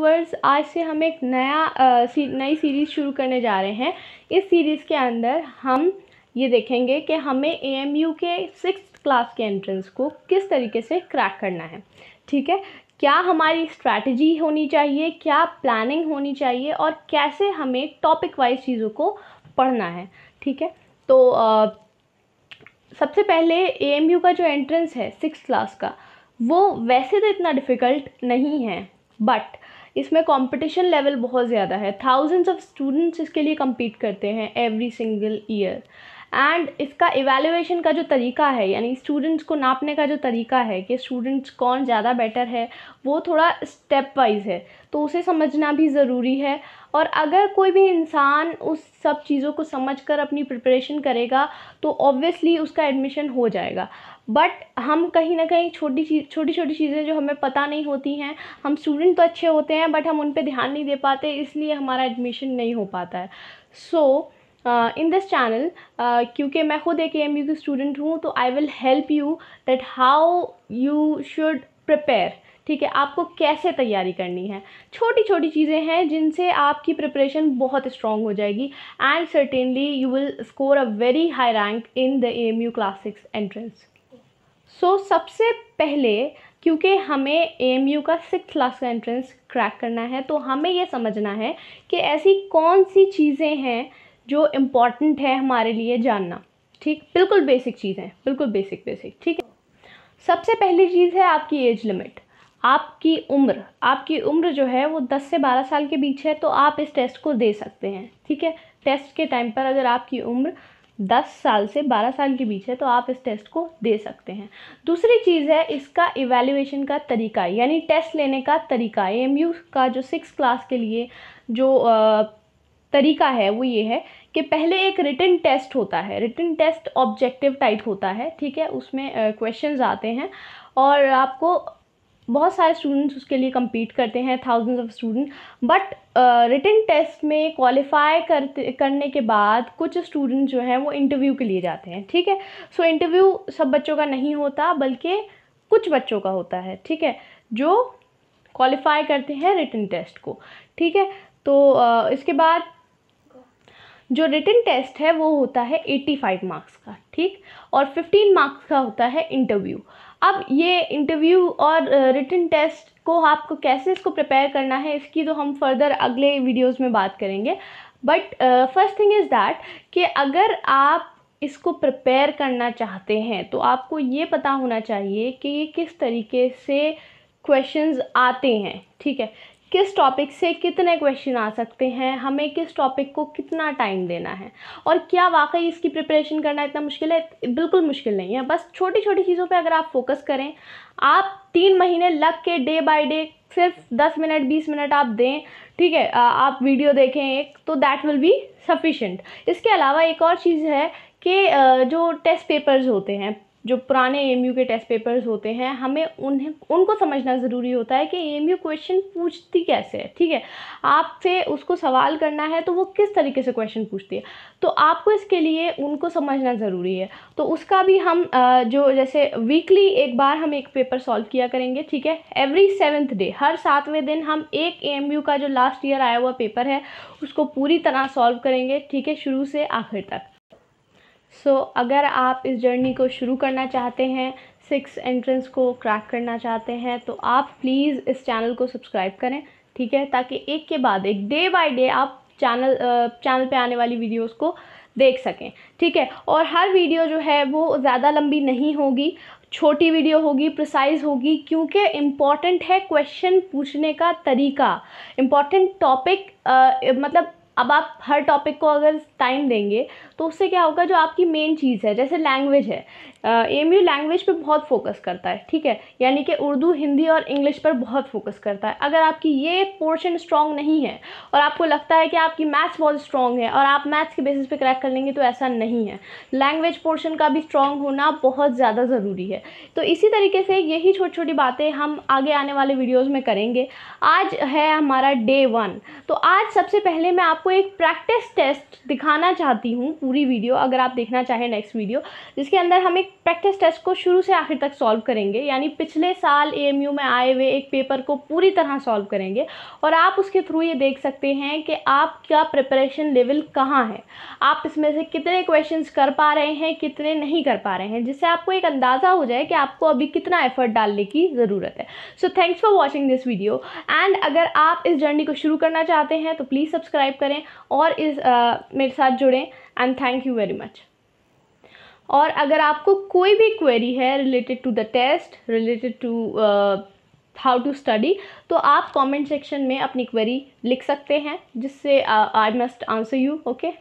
viewers आज से हम एक नया सी, नई सीरीज़ शुरू करने जा रहे हैं इस सीरीज़ के अंदर हम ये देखेंगे कि हमें एएमयू के सिक्स क्लास के एंट्रेंस को किस तरीके से क्रैक करना है ठीक है क्या हमारी स्ट्रैटेजी होनी चाहिए क्या प्लानिंग होनी चाहिए और कैसे हमें टॉपिक वाइज चीज़ों को पढ़ना है ठीक है तो आ, सबसे पहले एएमयू का जो एंट्रेंस है सिक्स क्लास का वो वैसे तो इतना डिफ़िकल्ट नहीं है बट इसमें कंपटीशन लेवल बहुत ज़्यादा है थाउजेंड्स ऑफ स्टूडेंट्स इसके लिए कम्पीट करते हैं एवरी सिंगल ईयर एंड इसका इवेलुएशन का जो तरीका है यानी स्टूडेंट्स को नापने का जो तरीका है कि स्टूडेंट्स कौन ज़्यादा बेटर है वो थोड़ा स्टेप वाइज है तो उसे समझना भी ज़रूरी है और अगर कोई भी इंसान उस सब चीज़ों को समझकर अपनी प्रिपरेशन करेगा तो ऑब्वियसली उसका एडमिशन हो जाएगा बट हम कहीं ना कहीं छोटी चीज छोटी छोटी चीज़ें जो हमें पता नहीं होती हैं हम स्टूडेंट तो अच्छे होते हैं बट हम उन पर ध्यान नहीं दे पाते इसलिए हमारा एडमिशन नहीं हो पाता है so so, in this channel क्योंकि मैं खुद एक एम यू की स्टूडेंट हूँ तो I will help you that how you should prepare ठीक है आपको कैसे तैयारी करनी है छोटी छोटी चीज़ें हैं जिनसे आपकी प्रिपरेशन बहुत स्ट्रॉन्ग हो जाएगी and certainly you will score a very high rank in the A M U class six entrance so सबसे पहले क्योंकि हमें ए एम यू का सिक्स क्लास का एंट्रेंस क्रैक करना है तो हमें यह समझना है कि ऐसी कौन सी चीज़ें हैं जो इम्पॉर्टेंट है हमारे लिए जानना ठीक बिल्कुल बेसिक चीज़ है बिल्कुल बेसिक बेसिक ठीक है सबसे पहली चीज़ है आपकी एज लिमिट आपकी उम्र आपकी उम्र जो है वो 10 से 12 साल के बीच है तो आप इस टेस्ट को दे सकते हैं ठीक है टेस्ट के टाइम पर अगर आपकी उम्र 10 साल से 12 साल के बीच है तो आप इस टेस्ट को दे सकते हैं दूसरी चीज़ है इसका इवेल्यूशन का तरीका यानी टेस्ट लेने का तरीका एम का जो सिक्स क्लास के लिए जो तरीका है वो ये है कि पहले एक रिटन टेस्ट होता है रिटन टेस्ट ऑब्जेक्टिव टाइप होता है ठीक है उसमें uh, आते हैं और आपको बहुत सारे स्टूडेंट्स उसके लिए कम्पीट करते हैं thousands of student but written test में क्वालिफाई करते करने के बाद कुछ स्टूडेंट जो हैं वो इंटरव्यू के लिए जाते हैं ठीक है सो इंटरव्यू सब बच्चों का नहीं होता बल्कि कुछ बच्चों का होता है ठीक है जो क्वालिफाई करते हैं रिटन टेस्ट को ठीक है तो uh, इसके बाद जो रिटर्न टेस्ट है वो होता है 85 मार्क्स का ठीक और 15 मार्क्स का होता है इंटरव्यू अब ये इंटरव्यू और रिटन टेस्ट को आपको कैसे इसको प्रिपेयर करना है इसकी तो हम फर्दर अगले वीडियोस में बात करेंगे but first thing is that कि अगर आप इसको प्रिपेयर करना चाहते हैं तो आपको ये पता होना चाहिए कि ये किस तरीके से क्वेश्चंस आते हैं ठीक है किस टॉपिक से कितने क्वेश्चन आ सकते हैं हमें किस टॉपिक को कितना टाइम देना है और क्या वाकई इसकी प्रिपरेशन करना इतना मुश्किल है बिल्कुल मुश्किल नहीं है बस छोटी छोटी चीज़ों पर अगर आप फोकस करें आप तीन महीने लग के डे बाय डे सिर्फ दस मिनट बीस मिनट आप दें ठीक है आप वीडियो देखें एक तो दैट विल बी सफिशेंट इसके अलावा एक और चीज़ है कि जो टेस्ट पेपर्स होते हैं जो पुराने एम के टेस्ट पेपर्स होते हैं हमें उन्हें उनको समझना ज़रूरी होता है कि एम क्वेश्चन पूछती कैसे है ठीक है आपसे उसको सवाल करना है तो वो किस तरीके से क्वेश्चन पूछती है तो आपको इसके लिए उनको समझना ज़रूरी है तो उसका भी हम जो जैसे वीकली एक बार हम एक पेपर सॉल्व किया करेंगे ठीक है एवरी सेवन्थ डे हर सातवें दिन हम एक एएमयू का जो लास्ट ईयर आया हुआ पेपर है उसको पूरी तरह सॉल्व करेंगे ठीक है शुरू से आखिर तक सो so, अगर आप इस जर्नी को शुरू करना चाहते हैं सिक्स एंट्रेंस को क्रैक करना चाहते हैं तो आप प्लीज़ इस चैनल को सब्सक्राइब करें ठीक है ताकि एक के बाद एक डे बाय डे आप चैनल चैनल पे आने वाली वीडियोस को देख सकें ठीक है और हर वीडियो जो है वो ज़्यादा लंबी नहीं होगी छोटी वीडियो होगी प्रिसाइज होगी क्योंकि इम्पॉर्टेंट है क्वेश्चन पूछने का तरीका इम्पॉर्टेंट टॉपिक मतलब अब आप हर टॉपिक को अगर टाइम देंगे तो उससे क्या होगा जो आपकी मेन चीज़ है जैसे लैंग्वेज है एम यू लैंग्वेज पर बहुत फोकस करता है ठीक है यानी कि उर्दू हिंदी और इंग्लिश पर बहुत फोकस करता है अगर आपकी ये पोर्शन स्ट्रॉन्ग नहीं है और आपको लगता है कि आपकी मैथ्स बहुत स्ट्रॉन्ग है और आप मैथ्स के बेसिस पे क्रैक कर लेंगे तो ऐसा नहीं है लैंग्वेज पोर्शन का भी स्ट्रॉन्ग होना बहुत ज़्यादा ज़रूरी है तो इसी तरीके से यही छोटी छोटी बातें हम आगे आने वाले वीडियोज़ में करेंगे आज है हमारा डे वन तो आज सबसे पहले मैं आपको एक प्रैक्टिस टेस्ट दिखाना चाहती हूँ पूरी वीडियो अगर आप देखना चाहें नेक्स्ट वीडियो जिसके अंदर हम एक प्रैक्टिस टेस्ट को शुरू से आखिर तक सॉल्व करेंगे यानी पिछले साल ए में आए हुए एक पेपर को पूरी तरह सॉल्व करेंगे और आप उसके थ्रू ये देख सकते हैं कि आपका प्रिपरेशन लेवल कहाँ है आप इसमें से कितने क्वेश्चन कर पा रहे हैं कितने नहीं कर पा रहे हैं जिससे आपको एक अंदाज़ा हो जाए कि आपको अभी कितना एफर्ट डालने की ज़रूरत है so thanks for watching this video and अगर आप इस जर्नी को शुरू करना चाहते हैं तो प्लीज़ सब्सक्राइब करें और इस आ, मेरे साथ जुड़ें and thank you very much और अगर आपको कोई भी क्वेरी है related to the test related to how to study तो आप कमेंट सेक्शन में अपनी क्वेरी लिख सकते हैं जिससे I must answer you okay